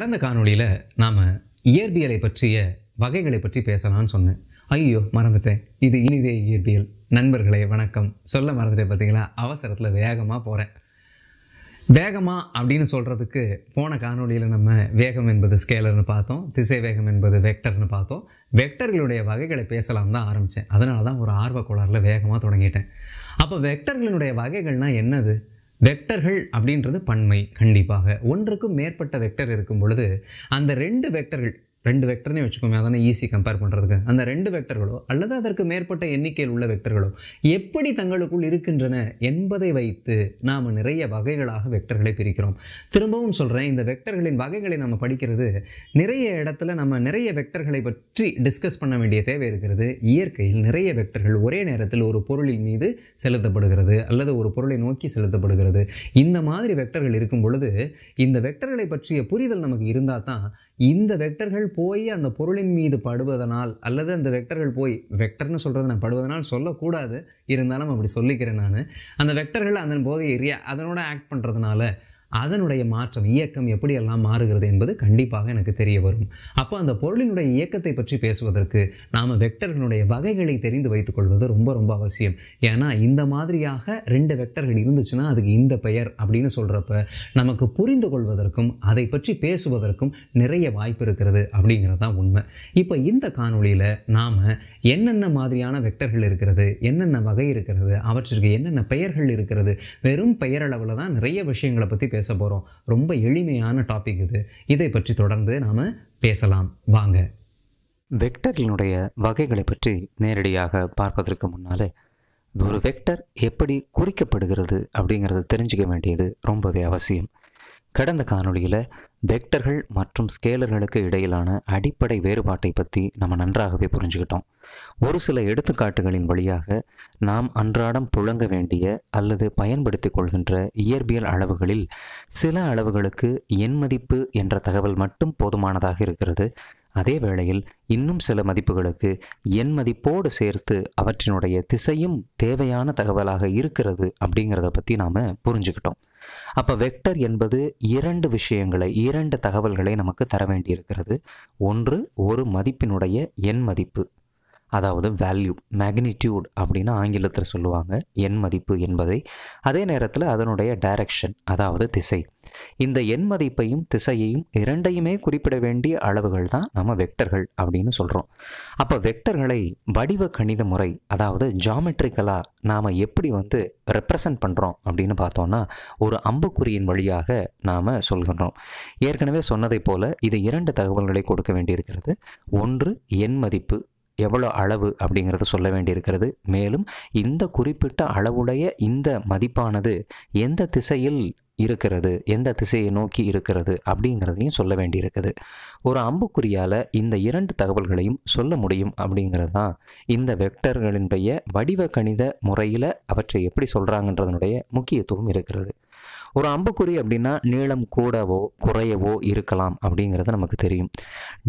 கடந்த காணொலியில் நாம் இயற்பியலை பற்றிய வகைகளை பற்றி பேசலாம்னு சொன்னேன் ஐயோ மறந்துட்டேன் இது இனிதே இயற்பியல் நண்பர்களே வணக்கம் சொல்ல மறந்துட்டேன் பார்த்தீங்களா அவசரத்தில் வேகமாக போகிறேன் வேகமாக அப்படின்னு சொல்கிறதுக்கு போன காணொலியில் நம்ம வேகம் என்பது ஸ்கேலர்னு பார்த்தோம் திசை வேகம் என்பது வெக்டர்னு பார்த்தோம் வெக்டர்களுடைய வகைகளை பேசலாம் தான் ஆரம்பித்தேன் அதனால தான் ஒரு ஆர்வ கோளாறில் வேகமாக தொடங்கிட்டேன் அப்போ வெக்டர்களுடைய வகைகள்னால் என்னது வெக்டர்கள் அப்படின்றது பன்மை கண்டிப்பாக ஒன்றுக்கும் மேற்பட்ட வெக்டர் இருக்கும் பொழுது அந்த ரெண்டு வெக்டர்கள் ரெண்டு வெக்டர்னே வச்சுக்கோங்க அதானே ஈஸி கம்பேர் பண்ணுறதுக்கு அந்த ரெண்டு வெக்டர்களோ அல்லது அதற்கு மேற்பட்ட எண்ணிக்கையில் உள்ள வெக்டர்களோ எப்படி தங்களுக்குள் இருக்கின்றன என்பதை வைத்து நாம் நிறைய வகைகளாக வெக்டர்களை பிரிக்கிறோம் திரும்பவும் சொல்கிறேன் இந்த வெக்டர்களின் வகைகளை நம்ம படிக்கிறது நிறைய இடத்துல நம்ம நிறைய வெக்டர்களை பற்றி டிஸ்கஸ் பண்ண வேண்டிய தேவை இருக்கிறது இயற்கையில் நிறைய வெக்டர்கள் ஒரே நேரத்தில் ஒரு பொருளின் மீது செலுத்தப்படுகிறது அல்லது ஒரு பொருளை நோக்கி செலுத்தப்படுகிறது இந்த மாதிரி வெக்டர்கள் இருக்கும் பொழுது இந்த வெக்டர்களை பற்றிய புரிதல் நமக்கு இருந்தால் தான் இந்த வெக்டர்கள் போய் அந்த பொருளின் மீது படுவதனால் அல்லது அந்த வெக்டர்கள் போய் வெக்டர்னு சொல்கிறது நான் படுவதனால் சொல்லக்கூடாது இருந்தாலும் அப்படி சொல்லிக்கிறேன் நான் அந்த வெக்டர்கள் அதன் போது எரிய அதனோட ஆக்ட் பண்ணுறதுனால அதனுடைய மாற்றம் இயக்கம் எப்படியெல்லாம் மாறுகிறது என்பது கண்டிப்பாக எனக்கு தெரிய வரும் அப்போ அந்த பொருளினுடைய இயக்கத்தை பற்றி பேசுவதற்கு நாம் வெக்டர்களுடைய வகைகளை தெரிந்து வைத்துக்கொள்வது ரொம்ப ரொம்ப அவசியம் ஏன்னா இந்த மாதிரியாக ரெண்டு வெக்டர்கள் இருந்துச்சுன்னா அதுக்கு இந்த பெயர் அப்படின்னு சொல்கிறப்ப நமக்கு புரிந்து கொள்வதற்கும் அதை பற்றி பேசுவதற்கும் நிறைய வாய்ப்பு இருக்கிறது அப்படிங்கிறது தான் உண்மை இப்போ இந்த காணொளியில் நாம் என்னென்ன மாதிரியான வெக்டர்கள் இருக்கிறது என்னென்ன வகை இருக்கிறது அவற்றிற்கு என்னென்ன பெயர்கள் இருக்கிறது வெறும் பெயரளவில் தான் நிறைய விஷயங்களை பற்றி பேச போகிறோம் ரொம்ப எளிமையான டாபிக் இது இதை பற்றி தொடர்ந்து நாம் பேசலாம் வாங்க வெக்டர்களினுடைய வகைகளை பற்றி நேரடியாக பார்ப்பதற்கு முன்னாலே ஒரு வெக்டர் எப்படி குறிக்கப்படுகிறது அப்படிங்கிறத தெரிஞ்சுக்க வேண்டியது ரொம்பவே அவசியம் கடந்த காணொளியில் வெக்டர்கள் மற்றும் ஸ்கேலர்களுக்கு இடையிலான அடிப்படை வேறுபாட்டை பற்றி நம்ம நன்றாகவே புரிஞ்சுக்கிட்டோம் ஒரு சில எடுத்துக்காட்டுகளின் வழியாக நாம் அன்றாடம் புழங்க வேண்டிய அல்லது பயன்படுத்தி கொள்கின்ற இயற்பியல் அளவுகளில் சில அளவுகளுக்கு எண் மதிப்பு என்ற தகவல் மட்டும் போதுமானதாக இருக்கிறது அதே வேளையில் இன்னும் சில மதிப்புகளுக்கு என் மதிப்போடு சேர்த்து அவற்றினுடைய திசையும் தேவையான தகவலாக இருக்கிறது அப்படிங்கிறத பற்றி நாம் புரிஞ்சுக்கிட்டோம் அப்போ வெக்டர் என்பது இரண்டு விஷயங்களை இரண்டு தகவல்களை நமக்கு தர வேண்டியிருக்கிறது ஒன்று ஒரு மதிப்பினுடைய எண் மதிப்பு அதாவது வேல்யூ மேக்னிடியூட் அப்படின்னு ஆங்கிலத்தில் சொல்லுவாங்க எண் மதிப்பு என்பதை அதே நேரத்தில் அதனுடைய டைரக்ஷன் அதாவது திசை இந்த எண் மதிப்பையும் திசையையும் இரண்டையுமே குறிப்பிட வேண்டிய அளவுகள் தான் நம்ம வெக்டர்கள் அப்படின்னு சொல்கிறோம் அப்போ வெக்டர்களை வடிவ கணித முறை அதாவது ஜாமெட்ரிக்கலாக நாம் எப்படி வந்து ரெப்ரசன்ட் பண்ணுறோம் அப்படின்னு பார்த்தோன்னா ஒரு அம்புக்குறியின் வழியாக நாம் சொல்கிறோம் ஏற்கனவே சொன்னதை போல் இது இரண்டு தகவல்களை கொடுக்க வேண்டியிருக்கிறது ஒன்று எண் மதிப்பு எவ்வளோ அளவு அப்படிங்கிறத சொல்ல வேண்டியிருக்கிறது மேலும் இந்த குறிப்பிட்ட அளவுடைய இந்த மதிப்பானது எந்த திசையில் இருக்கிறது எந்த திசையை நோக்கி இருக்கிறது அப்படிங்கிறதையும் சொல்ல வேண்டியிருக்குது ஒரு அம்புக்குறியால் இந்த இரண்டு தகவல்களையும் சொல்ல முடியும் அப்படிங்கிறது தான் இந்த வெக்டர்களினுடைய வடிவ கணித முறையில் அவற்றை எப்படி சொல்கிறாங்கன்றதனுடைய முக்கியத்துவம் இருக்கிறது ஒரு அம்புக்குறி அப்படின்னா நீளம் கூடவோ குறையவோ இருக்கலாம் அப்படிங்கிறது நமக்கு தெரியும்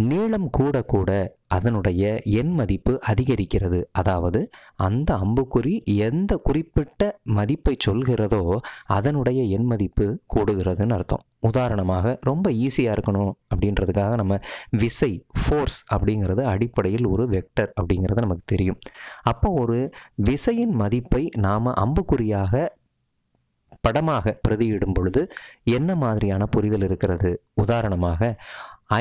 நீளம் கூட கூட அதனுடைய எண் மதிப்பு அதிகரிக்கிறது அதாவது அந்த அம்புக்குறி எந்த குறிப்பிட்ட மதிப்பை சொல்கிறதோ அதனுடைய எண் மதிப்பு கூடுகிறதுன்னு அர்த்தம் உதாரணமாக ரொம்ப ஈஸியாக இருக்கணும் அப்படின்றதுக்காக நம்ம விசை ஃபோர்ஸ் அப்படிங்கிறது அடிப்படையில் ஒரு வெக்டர் அப்படிங்கிறது நமக்கு தெரியும் அப்போ ஒரு விசையின் மதிப்பை நாம் அம்புக்குறியாக படமாக பிரதியிடும் பொழுது என்ன மாதிரியான புரிதல் இருக்கிறது உதாரணமாக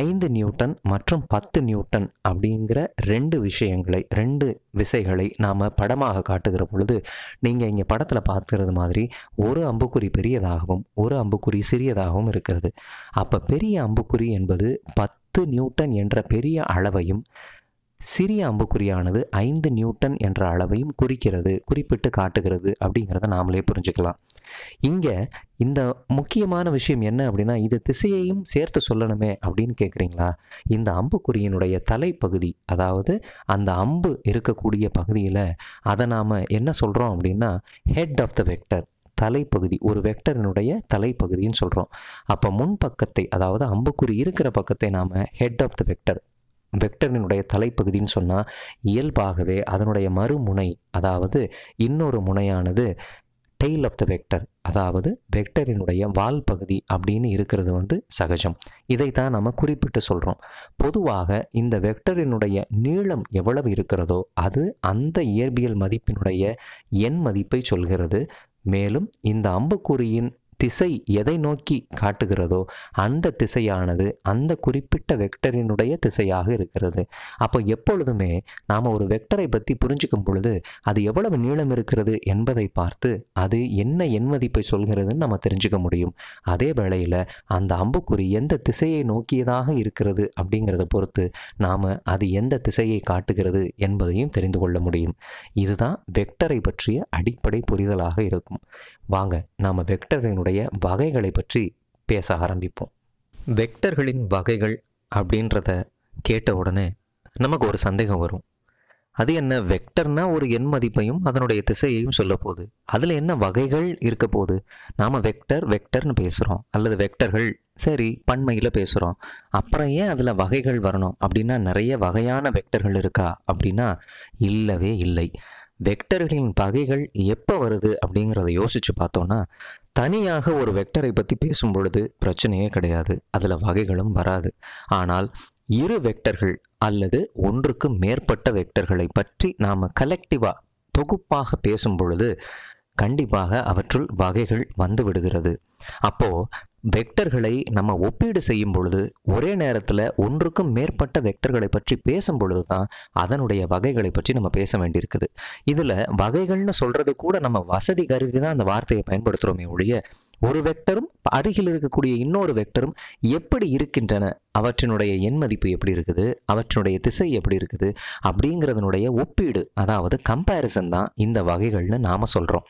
ஐந்து நியூட்டன் மற்றும் பத்து நியூட்டன் அப்படிங்கிற ரெண்டு விஷயங்களை ரெண்டு விசைகளை நாம் படமாக காட்டுகிற பொழுது நீங்கள் இங்கே படத்தில் பார்க்கறது மாதிரி ஒரு அம்புக்குறி பெரியதாகவும் ஒரு அம்புக்குறி சிறியதாகவும் இருக்கிறது அப்போ பெரிய அம்புக்குறி என்பது பத்து நியூட்டன் என்ற பெரிய அளவையும் சிறிய அம்புக்குறியானது ஐந்து நியூட்டன் என்ற அளவையும் குறிக்கிறது குறிப்பிட்டு காட்டுகிறது அப்படிங்கிறத நாமளே புரிஞ்சுக்கலாம் இங்கே இந்த முக்கியமான விஷயம் என்ன அப்படின்னா இது திசையையும் சேர்த்து சொல்லணுமே அப்படின்னு கேட்குறீங்களா இந்த அம்புக்குறியினுடைய தலைப்பகுதி அதாவது அந்த அம்பு இருக்கக்கூடிய பகுதியில் அதை நாம் என்ன சொல்கிறோம் அப்படின்னா ஹெட் ஆஃப் த வெக்டர் தலைப்பகுதி ஒரு வெக்டரினுடைய தலைப்பகுதின்னு சொல்கிறோம் அப்போ முன் பக்கத்தை அதாவது அம்புக்குறி இருக்கிற பக்கத்தை நாம் ஹெட் ஆஃப் த வெக்டர் வெக்டரினுடைய தலைப்பகுதின்னு சொன்னால் இயல்பாகவே அதனுடைய மறுமுனை அதாவது இன்னொரு முனையானது டெய்ல் ஆஃப் த வெக்டர் அதாவது வெக்டரினுடைய வால் பகுதி அப்படின்னு இருக்கிறது வந்து சகஜம் இதைத்தான் நம்ம குறிப்பிட்டு சொல்கிறோம் பொதுவாக இந்த வெக்டரினுடைய நீளம் எவ்வளவு இருக்கிறதோ அது அந்த இயற்பியல் மதிப்பினுடைய எண் மதிப்பை சொல்கிறது மேலும் இந்த அம்புக்குறியின் திசை எதை நோக்கி காட்டுகிறதோ அந்த திசையானது அந்த குறிப்பிட்ட வெக்டரினுடைய திசையாக இருக்கிறது அப்போ எப்பொழுதுமே நாம் ஒரு வெக்டரை பற்றி புரிஞ்சுக்கும் பொழுது அது எவ்வளவு நீளம் இருக்கிறது என்பதை பார்த்து அது என்ன என் மதிப்பை சொல்கிறதுன்னு நம்ம தெரிஞ்சுக்க முடியும் அதே வேளையில் அந்த அம்புக்குறி எந்த திசையை நோக்கியதாக இருக்கிறது அப்படிங்கிறத பொறுத்து நாம் அது எந்த திசையை காட்டுகிறது என்பதையும் தெரிந்து கொள்ள முடியும் இதுதான் வெக்டரை பற்றிய அடிப்படை புரிதலாக இருக்கும் வாங்க நாம் வெக்டரினுடைய வெக்டர்களுடைய வகைகளை பற்றி பேச ஆரம்பிப்போம் வெக்டர்களின் வகைகள் அப்படின்றத கேட்ட உடனே நமக்கு ஒரு சந்தேகம் வரும் அது என்ன வெக்டர்னா ஒரு எண் மதிப்பையும் அதனுடைய திசையையும் சொல்ல போகுது அதில் என்ன வகைகள் இருக்க போகுது நாம் வெக்டர் வெக்டர்னு பேசுகிறோம் அல்லது வெக்டர்கள் சரி பண்மையில் பேசுகிறோம் அப்புறம் ஏன் அதில் வகைகள் வரணும் அப்படின்னா நிறைய வகையான வெக்டர்கள் இருக்கா அப்படின்னா இல்லவே இல்லை வெக்டர்களின் வகைகள் எப்போ வருது அப்படிங்கிறத யோசித்து பார்த்தோன்னா தனியாக ஒரு வெக்டரை பற்றி பேசும் பொழுது பிரச்சனையே கிடையாது அதில் வகைகளும் வராது ஆனால் இரு வெக்டர்கள் அல்லது ஒன்றுக்கு மேற்பட்ட வெக்டர்களை பற்றி நாம் கலெக்டிவாக தொகுப்பாக பேசும் பொழுது கண்டிப்பாக அவற்றுள் வகைகள் வந்து விடுகிறது அப்போது வெக்டர்களை நம்ம ஒப்பீடு செய்யும் பொழுது ஒரே நேரத்தில் ஒன்றுக்கும் மேற்பட்ட வெக்டர்களை பற்றி பேசும் பொழுது தான் அதனுடைய வகைகளை பற்றி நம்ம பேச வேண்டியிருக்குது இதில் வகைகள்னு சொல்கிறது கூட நம்ம வசதி கருதி தான் அந்த வார்த்தையை பயன்படுத்துகிறோமே ஒழிய ஒரு வெக்டரும் அருகில் இருக்கக்கூடிய இன்னொரு வெக்டரும் எப்படி இருக்கின்றன அவற்றினுடைய எண் மதிப்பு எப்படி இருக்குது அவற்றினுடைய திசை எப்படி இருக்குது அப்படிங்கிறதுனுடைய ஒப்பீடு அதாவது கம்பேரிசன் தான் இந்த வகைகள்னு நாம் சொல்கிறோம்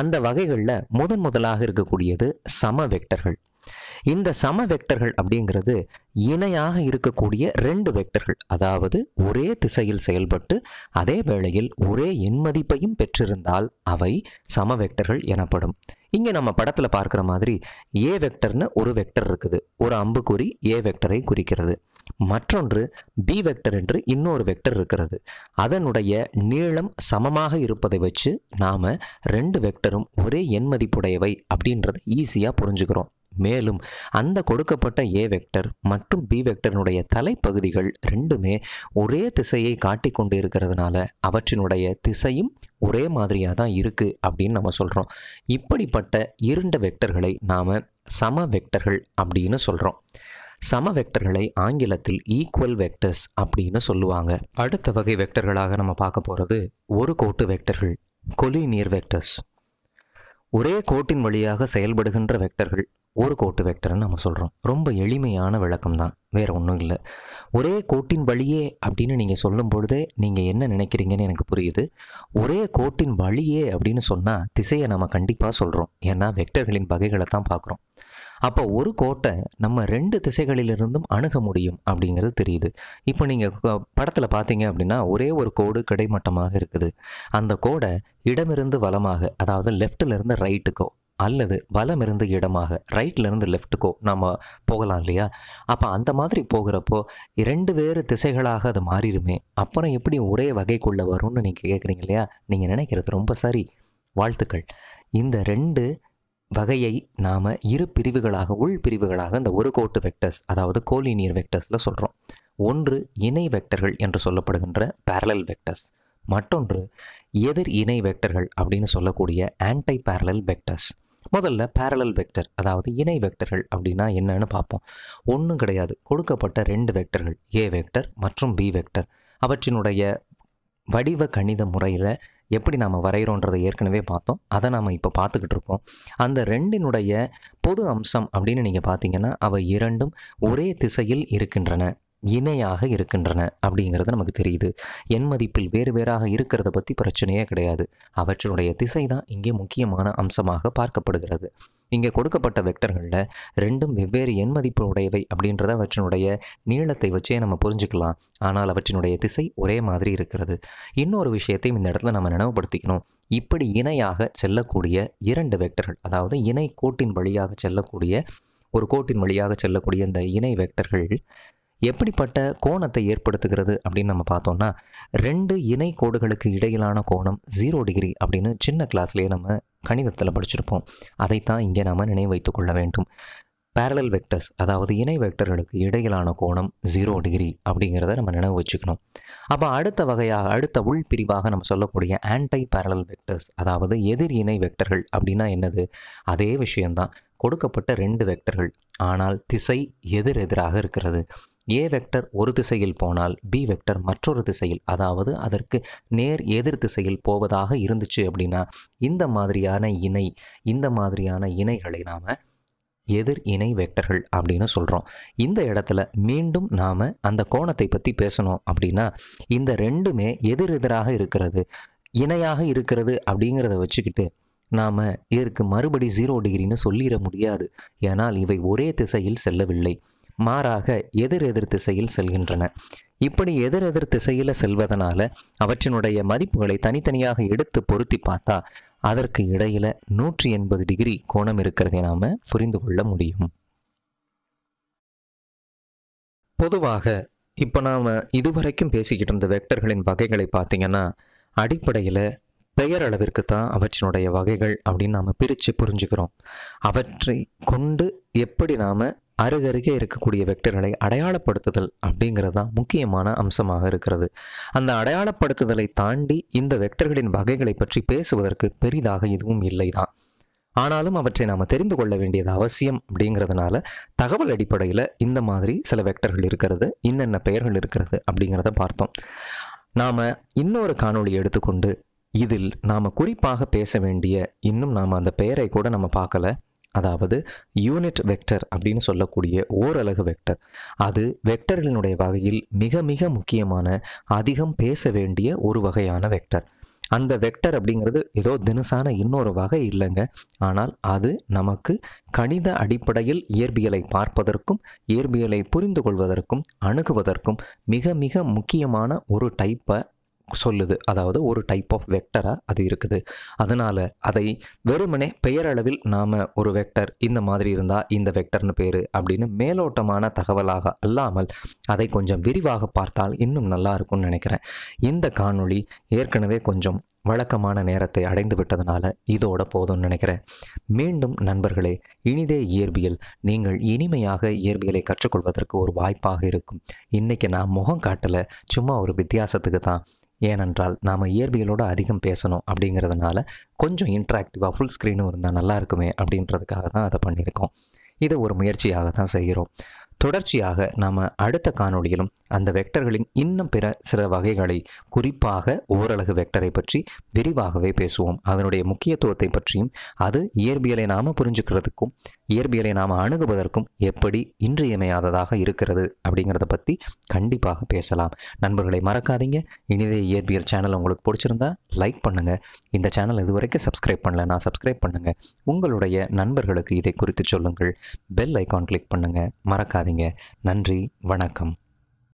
அந்த வகைகளில் முதன் முதலாக இருக்கக்கூடியது சம வெக்டர்கள் இந்த சம வெக்டர்கள் அப்படிங்கிறது இணையாக இருக்கக்கூடிய ரெண்டு வெக்டர்கள் அதாவது ஒரே திசையில் செயல்பட்டு அதே வேளையில் ஒரே எண்மதிப்பையும் பெற்றிருந்தால் அவை சம வெக்டர்கள் எனப்படும் இங்கே நம்ம படத்தில் பார்க்குற மாதிரி ஏ வெக்டர்னு ஒரு வெக்டர் இருக்குது ஒரு அம்புக்குறி ஏ வெக்டரை குறிக்கிறது மற்றொன்று பி வெக்டர் என்று இன்னொரு வெக்டர் இருக்கிறது அதனுடைய நீளம் சமமாக இருப்பதை வச்சு நாம் ரெண்டு வெக்டரும் ஒரே எண் மதிப்புடையவை அப்படின்றத ஈஸியாக புரிஞ்சுக்கிறோம் மேலும் அந்த கொடுக்கப்பட்ட ஏ வெக்டர் மற்றும் பி வெக்டரினுடைய தலைப்பகுதிகள் ரெண்டுமே ஒரே திசையை காட்டி கொண்டு இருக்கிறதுனால அவற்றினுடைய திசையும் ஒரே மாதிரியாக தான் இருக்குது அப்படின்னு நம்ம சொல்கிறோம் இப்படிப்பட்ட இருண்ட வெக்டர்களை நாம் சம வெக்டர்கள் அப்படின்னு சொல்கிறோம் சம வெக்டர்களை ஆங்கிலத்தில் ஈக்குவல் வெக்டர்ஸ் அப்படின்னு சொல்லுவாங்க அடுத்த வகை வெக்டர்களாக நம்ம பார்க்க போகிறது ஒரு கோட்டு வெக்டர்கள் கொலினியர் வெக்டர்ஸ் ஒரே கோட்டின் வழியாக செயல்படுகின்ற வெக்டர்கள் ஒரு கோட்டு வெக்டர்னு நம்ம சொல்கிறோம் ரொம்ப எளிமையான விளக்கம் தான் வேறு ஒன்றும் இல்லை ஒரே கோட்டின் வழியே அப்படின்னு நீங்கள் சொல்லும் பொழுதே நீங்கள் என்ன நினைக்கிறீங்கன்னு எனக்கு புரியுது ஒரே கோட்டின் வழியே அப்படின்னு சொன்னால் திசையை நம்ம கண்டிப்பாக சொல்கிறோம் ஏன்னா வெக்டர்களின் வகைகளை தான் பார்க்குறோம் அப்போ ஒரு கோட்டை நம்ம ரெண்டு திசைகளிலிருந்தும் அணுக முடியும் அப்படிங்கிறது தெரியுது இப்போ நீங்கள் படத்தில் பார்த்தீங்க அப்படின்னா ஒரே ஒரு கோடு கிடைமட்டமாக இருக்குது அந்த கோடை இடமிருந்து வளமாக அதாவது லெஃப்டிலிருந்து ரைட்டுக்கோ அல்லது வலம் இருந்து இடமாக ரைட்லேருந்து லெஃப்ட்டுக்கோ நம்ம போகலாம் இல்லையா அப்போ அந்த மாதிரி போகிறப்போ இரண்டு வேறு திசைகளாக அது மாறிடுமே அப்புறம் எப்படி ஒரே வகைக்குள்ளே வரும்னு நீங்கள் கேட்குறீங்க இல்லையா நீங்கள் நினைக்கிறது ரொம்ப சரி வாழ்த்துக்கள் இந்த ரெண்டு வகையை நாம் இரு பிரிவுகளாக உள் பிரிவுகளாக இந்த ஒரு கோட்டு வெக்டர்ஸ் அதாவது கோலினியர் வெக்டர்ஸில் சொல்கிறோம் ஒன்று இணை வெக்டர்கள் என்று சொல்லப்படுகின்ற பேரலல் வெக்டர்ஸ் மற்றொன்று எதிர் இணை வெக்டர்கள் அப்படின்னு சொல்லக்கூடிய ஆன்டை பேரலல் வெக்டர்ஸ் முதல்ல பேரலல் வெக்டர் அதாவது இணை வெக்டர்கள் அப்படின்னா என்னன்னு பார்ப்போம் ஒன்றும் கிடையாது கொடுக்கப்பட்ட ரெண்டு வெக்டர்கள் ஏ வெக்டர் மற்றும் பி வெக்டர் அவற்றினுடைய வடிவ கணித முறையில் எப்படி நாம் வரைகிறோன்றதை ஏற்கனவே பார்த்தோம் அதை நாம் இப்போ பார்த்துக்கிட்டு இருக்கோம் அந்த ரெண்டினுடைய பொது அம்சம் அப்படின்னு நீங்கள் பார்த்தீங்கன்னா அவை இரண்டும் ஒரே திசையில் இருக்கின்றன இணையாக இருக்கின்றன அப்படிங்கிறது நமக்கு தெரியுது என் மதிப்பில் வேறு வேறாக இருக்கிறத பற்றி பிரச்சனையே கிடையாது அவற்றினுடைய திசை தான் இங்கே முக்கியமான அம்சமாக பார்க்கப்படுகிறது இங்கே கொடுக்கப்பட்ட வெக்டர்களில் ரெண்டும் வெவ்வேறு எண் மதிப்பு உடையவை அப்படின்றத அவற்றினுடைய நீளத்தை வச்சே நம்ம புரிஞ்சுக்கலாம் ஆனால் அவற்றினுடைய திசை ஒரே மாதிரி இருக்கிறது இன்னொரு விஷயத்தையும் இந்த இடத்துல நம்ம நினைவுபடுத்திக்கணும் இப்படி இணையாக செல்லக்கூடிய இரண்டு வெக்டர்கள் அதாவது இணை கோட்டின் வழியாக செல்லக்கூடிய ஒரு கோட்டின் வழியாக செல்லக்கூடிய இந்த இணை வெக்டர்கள் எப்படிப்பட்ட கோணத்தை ஏற்படுத்துகிறது அப்படின்னு நம்ம பார்த்தோம்னா ரெண்டு இணை கோடுகளுக்கு இடையிலான கோணம் ஜீரோ டிகிரி அப்படின்னு சின்ன கிளாஸ்லேயே நம்ம கணிதத்தில் படிச்சிருப்போம் அதைத்தான் இங்கே நாம் நினைவு வைத்துக்கொள்ள வேண்டும் பேரலல் வெக்டர்ஸ் அதாவது இணை வெக்டர்களுக்கு இடையிலான கோணம் ஜீரோ டிகிரி அப்படிங்கிறத நம்ம நினைவு வச்சுக்கணும் அப்போ அடுத்த வகையாக அடுத்த உள் பிரிவாக நம்ம சொல்லக்கூடிய ஆன்டை பேரலல் வெக்டர்ஸ் அதாவது எதிர் இணை வெக்டர்கள் அப்படின்னா என்னது அதே விஷயம்தான் கொடுக்கப்பட்ட ரெண்டு வெக்டர்கள் ஆனால் திசை எதிர் எதிராக இருக்கிறது ஏ வெக்டர் ஒரு திசையில் போனால் பி வெக்டர் மற்றொரு திசையில் அதாவது அதற்கு நேர் எதிர் திசையில் போவதாக இருந்துச்சு அப்படின்னா இந்த மாதிரியான இணை இந்த மாதிரியான இணைகளை நாம் எதிர் இணை வெக்டர்கள் அப்படின்னு சொல்கிறோம் இந்த இடத்துல மீண்டும் நாம் அந்த கோணத்தை பற்றி பேசணும் அப்படின்னா இந்த ரெண்டுமே எதிர் எதிராக இருக்கிறது இணையாக இருக்கிறது அப்படிங்கிறத வச்சுக்கிட்டு நாம் இதற்கு மறுபடி ஜீரோ டிகிரின்னு சொல்லிட முடியாது ஏனால் இவை ஒரே திசையில் செல்லவில்லை மாறாக எதிர் எதிர் திசையில் செல்கின்றன இப்படி எதிர் எதிர் திசையில் செல்வதனால அவற்றினுடைய மதிப்புகளை தனித்தனியாக எடுத்து பொருத்தி பார்த்தா அதற்கு இடையில நூற்றி எண்பது டிகிரி கோணம் இருக்கிறதை நாம் புரிந்து கொள்ள முடியும் பொதுவாக இப்போ நாம் இதுவரைக்கும் பேசிக்கிட்டு இருந்த வெக்டர்களின் வகைகளை பார்த்தீங்கன்னா அடிப்படையில் பெயரளவிற்கு தான் அவற்றினுடைய வகைகள் அப்படின்னு நாம் பிரித்து புரிஞ்சுக்கிறோம் அவற்றை கொண்டு எப்படி நாம் அருகருகே இருக்கக்கூடிய வெக்டர்களை அடையாளப்படுத்துதல் அப்படிங்கிறது தான் முக்கியமான அம்சமாக இருக்கிறது அந்த அடையாளப்படுத்துதலை தாண்டி இந்த வெக்டர்களின் வகைகளை பற்றி பேசுவதற்கு பெரிதாக எதுவும் இல்லை தான் ஆனாலும் அவற்றை நாம் தெரிந்து கொள்ள வேண்டியது அவசியம் அப்படிங்கிறதுனால தகவல் அடிப்படையில் இந்த மாதிரி சில வெக்டர்கள் இருக்கிறது இன்னென்ன பெயர்கள் இருக்கிறது அப்படிங்கிறத பார்த்தோம் நாம் இன்னொரு காணொளி எடுத்துக்கொண்டு இதில் நாம் குறிப்பாக பேச வேண்டிய இன்னும் நாம் அந்த பெயரை கூட நம்ம பார்க்கல அதாவது யூனிட் வெக்டர் அப்படின்னு சொல்லக்கூடிய ஓரலகு வெக்டர் அது வெக்டர்களினுடைய வகையில் மிக மிக முக்கியமான அதிகம் பேச வேண்டிய ஒரு வகையான வெக்டர் அந்த வெக்டர் அப்படிங்கிறது ஏதோ தினசான இன்னொரு வகை இல்லைங்க ஆனால் அது நமக்கு கணித அடிப்படையில் இயற்பியலை பார்ப்பதற்கும் இயற்பியலை புரிந்து கொள்வதற்கும் அணுகுவதற்கும் மிக மிக முக்கியமான ஒரு டைப்பை சொல்லுது அதாவது ஒரு டைப் ஆஃப் வெக்டராக அது இருக்குது அதனால் அதை வெறுமனே பெயரளவில் நாம் ஒரு வெக்டர் இந்த மாதிரி இருந்தால் இந்த வெக்டர்னு பேர் அப்படின்னு மேலோட்டமான தகவலாக அல்லாமல் அதை கொஞ்சம் விரிவாக பார்த்தால் இன்னும் நல்லா இருக்கும்னு நினைக்கிறேன் இந்த காணொளி ஏற்கனவே கொஞ்சம் வழக்கமான நேரத்தை அடைந்து விட்டதுனால இதோட போதும்னு நினைக்கிறேன் மீண்டும் நண்பர்களே இனிதே இயற்பியல் நீங்கள் இனிமையாக இயற்பியலை கற்றுக்கொள்வதற்கு ஒரு வாய்ப்பாக இருக்கும் இன்றைக்கி நான் முகம் காட்டலை சும்மா ஒரு வித்தியாசத்துக்கு தான் ஏனென்றால் நாம் இயற்பியலோடு அதிகம் பேசணும் அப்படிங்கிறதுனால கொஞ்சம் இன்ட்ராக்டிவாக ஃபுல் ஸ்க்ரீனும் இருந்தால் நல்லா இருக்குமே அப்படின்றதுக்காக தான் அதை பண்ணியிருக்கோம் இதை ஒரு முயற்சியாக தான் செய்கிறோம் தொடர்ச்சியாக நாம் அடுத்த காணொளியிலும் அந்த வெக்டர்களின் இன்னும் பிற சில வகைகளை குறிப்பாக ஓரலகு வெக்டரை பற்றி விரிவாகவே பேசுவோம் அதனுடைய முக்கியத்துவத்தை பற்றியும் அது இயற்பியலை நாம் புரிஞ்சுக்கிறதுக்கும் இயற்பியலை நாம் அணுகுவதற்கும் எப்படி இன்றியமையாததாக இருக்கிறது அப்படிங்கிறத பற்றி கண்டிப்பாக பேசலாம் நண்பர்களை மறக்காதீங்க இனிதே இயற்பியல் சேனல் உங்களுக்கு பிடிச்சிருந்தா லைக் பண்ணுங்கள் இந்த சேனல் இதுவரைக்கும் சப்ஸ்கிரைப் பண்ணலன்னா சப்ஸ்கிரைப் பண்ணுங்கள் உங்களுடைய நண்பர்களுக்கு இதை குறித்து சொல்லுங்கள் பெல் ஐக்கான் கிளிக் பண்ணுங்கள் மறக்காதீங்க நன்றி வணக்கம்